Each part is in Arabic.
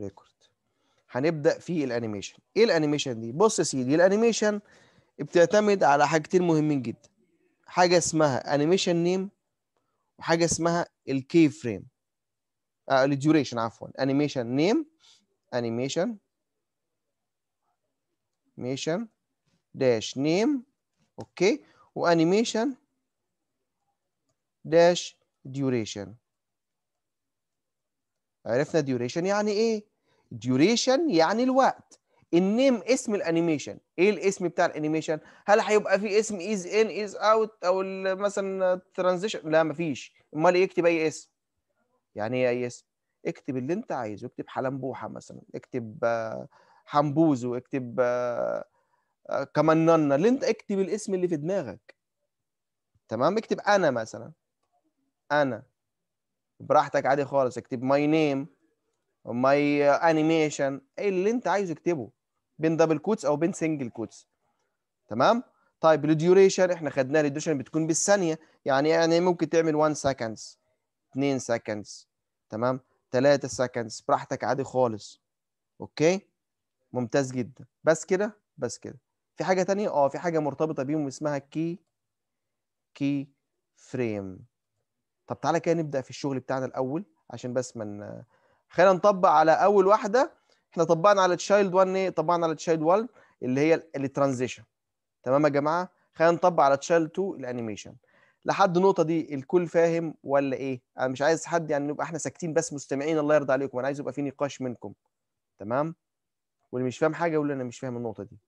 ريكورد هنبدا في الانيميشن ايه الانيميشن دي بص يا سيدي الانيميشن بتعتمد على حاجتين مهمين جدا حاجه اسمها انيميشن نيم وحاجه اسمها الكي فريم آه الديوريشن عفوا انيميشن نيم انيميشن انيميشن داش نيم اوكي وانيميشن داش ديوريشن عرفنا ديوريشن يعني ايه ديوريشن يعني الوقت النيم اسم الانيميشن ايه الاسم بتاع الانيميشن هل هيبقى في اسم از ان از اوت او مثلا ترانزيشن لا مفيش امال يكتب إيه؟ اي اسم يعني ايه اي اسم اكتب اللي انت عايزه اكتب حلمبوحه مثلا اكتب آه، حمبوزو اكتب آه، آه، كمننا اللي انت اكتب الاسم اللي في دماغك تمام اكتب انا مثلا انا براحتك عادي خالص اكتب ماي نيم ماي انيميشن اللي انت عايزه اكتبه بين دبل كوتس او بين سنجل كوتس تمام طيب الديوريشن احنا خدناه الديوريشن بتكون بالثانيه يعني يعني ممكن تعمل 1 سكندز 2 سكندز تمام 3 سكندز براحتك عادي خالص اوكي ممتاز جدا بس كده بس كده في حاجه ثانيه اه في حاجه مرتبطه بيهم اسمها كي كي فريم طب تعالى كده نبدا في الشغل بتاعنا الاول عشان بس من خلينا نطبق على اول واحده احنا طبقنا على تشايلد 1 ايه طبقنا على تشايلد 1 اللي هي الترانزيشن تمام يا جماعه خلينا نطبق على تشايلد 2 الانيميشن لحد النقطه دي الكل فاهم ولا ايه انا مش عايز حد يعني نبقى احنا ساكتين بس مستمعين الله يرضى عليكم انا عايز يبقى في نقاش منكم تمام واللي مش فاهم حاجه يقول انا مش فاهم النقطه دي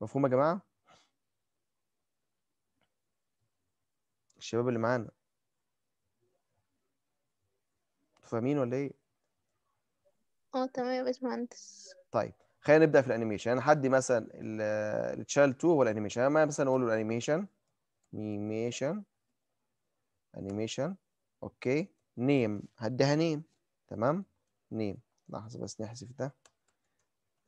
مفهوم يا جماعه الشباب اللي معانا انتوا فاهمين ولا ايه؟ اه تمام يا باشمهندس طيب خلينا نبدا في الانيميشن انا يعني مثلا التشال 2 هو الانيميشن يعني انا مثلا اقول له الانيميشن انيميشن انيميشن اوكي نيم هديها نيم تمام نيم لحظه بس نحذف ده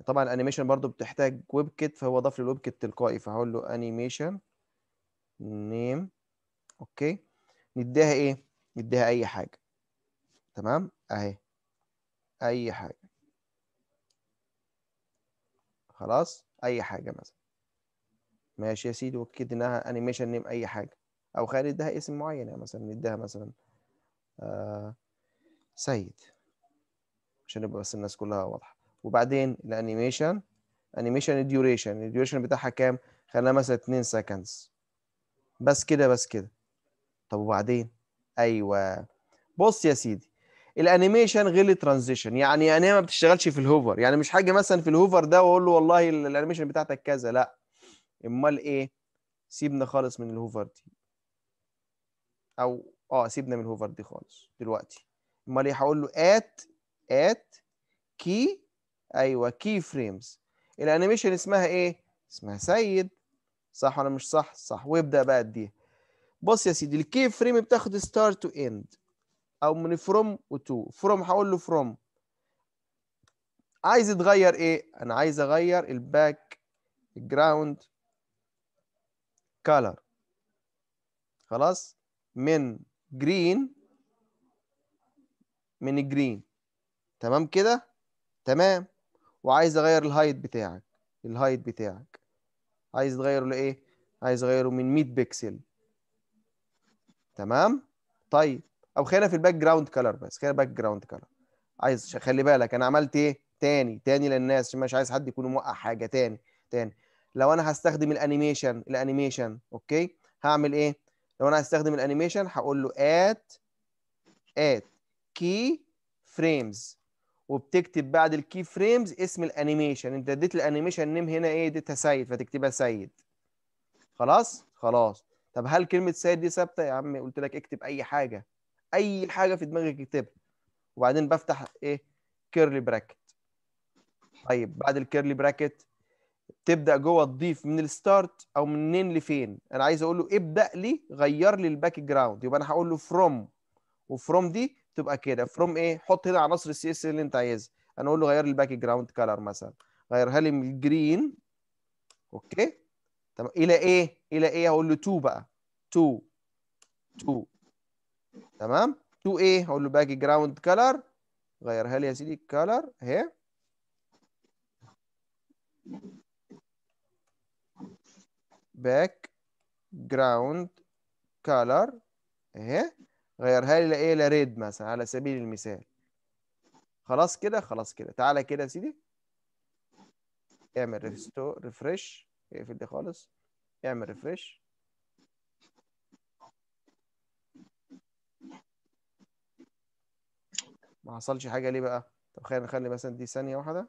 طبعا الانيميشن برضو بتحتاج ويب كيت فهو ضاف لي الويب كيت تلقائي فهقول له انيميشن نيم اوكي نديها ايه نديها اي حاجه تمام اهي اي حاجه خلاص اي حاجه مثلا ماشي يا سيدي واكد انها انيميشن نيم اي حاجه او خلينا نديها اسم معين يعني مثلا نديها مثلا آه سيد عشان يبقى بس الناس كلها واضحه وبعدين الانيميشن انيميشن الديوريشن الديوريشن بتاعها كام خلينا مثلا 2 سكندز بس كده بس كده طب وبعدين ايوه بص يا سيدي الانيميشن غير الترانزيشن يعني انا يعني ما بتشتغلش في الهوفر يعني مش حاجه مثلا في الهوفر ده واقول له والله الانيميشن بتاعتك كذا لا امال ايه سيبنا خالص من الهوفر دي او اه سيبنا من الهوفر دي خالص دلوقتي امال ايه هقول له ات ات كي ايوه كي فريمز الانيميشن اسمها ايه اسمها سيد صح ولا مش صح صح وابدا بقى اديها بص يا سيدي الكي فريم بتاخد ستارت تو اند او من فروم وتو فروم هقول له فروم عايز يتغير ايه انا عايز اغير الباك جراوند كالر خلاص من جرين من جرين تمام كده تمام وعايز اغير الهايت بتاعك الهايت بتاعك عايز تغيره لايه عايز اغيره من 100 بكسل تمام طيب او خلينا في الباك جراوند كلر بس خلينا باك جراوند كلر عايز خلي بالك انا عملت ايه تاني تاني للناس مش عايز حد يكون موقع حاجه تاني تاني لو انا هستخدم الانيميشن الانيميشن اوكي هعمل ايه لو انا هستخدم الانيميشن هقول له ات ات كي فريمز وبتكتب بعد الكي فريمز اسم الانيميشن انت اديت الانيميشن نيم هنا ايه اديتها سيد فتكتبها سيد خلاص خلاص طب هل كلمه سيد دي ثابته يا عم قلت لك اكتب اي حاجه اي حاجه في دماغك اكتبها وبعدين بفتح ايه كيرلي براكت طيب بعد الكيرلي براكت تبدا جوه تضيف من الستارت او منين لفين انا عايز اقول له ابدا لي غير لي الباك جراوند يبقى انا هقول له فروم وفروم دي تبقى كده فروم ايه حط هنا عناصر السي اس اللي انت عايزها انا اقول له غير لي الباك جراوند كلر مثلا غيرها لي من الجرين اوكي تمام الى ايه الى ايه اقول له تو بقى تو تو تمام 2 ايه اقول له باك جراوند كلر غيرها لي يا سيدي كلر اهي باك جراوند كلر اهي غيرها لي لايه لريد مثلا على سبيل المثال خلاص كده خلاص كده تعالى كده يا سيدي اعمل ريفرش اقفل دي خالص اعمل ريفرش ما حصلش حاجه ليه بقى طب خلينا نخلي مثلا دي ثانيه واحده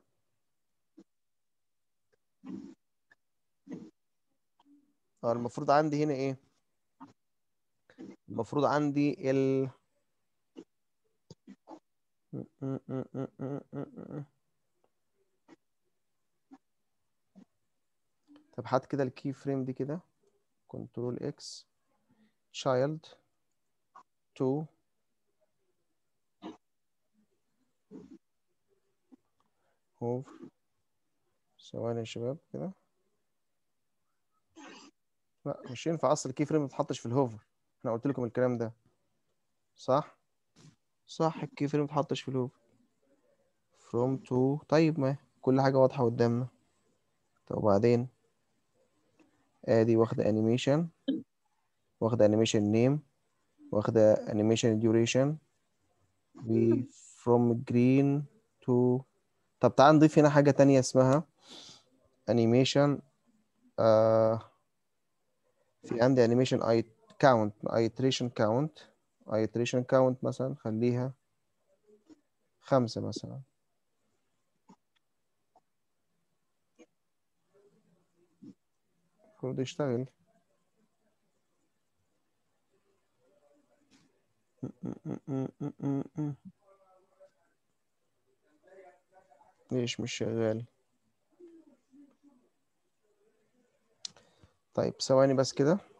اه المفروض عندي هنا ايه المفروض عندي ال طب هات كده الكي فريم دي كده كنترول اكس child 2 موف ثواني يا شباب كده لا مش ينفع اصل الكي فريم ما تتحطش في الهوفر انا قلت لكم الكلام ده صح صح الكي فريم ما تتحطش في الهوفر فروم تو طيب ما كل حاجه واضحه قدامنا طب وبعدين ادي واخده انيميشن واخده انيميشن نيم واخده انيميشن ديوريشن وفروم جرين تو طب تعال نضيف هنا حاجة تانية اسمها animation آه في عندي animation I count iteration count iteration count مثلا خليها خمسة مثلا المفروض يشتغل Mm-mm-mm-mm-mm-mm. ليش مش شغال طيب ثواني بس كده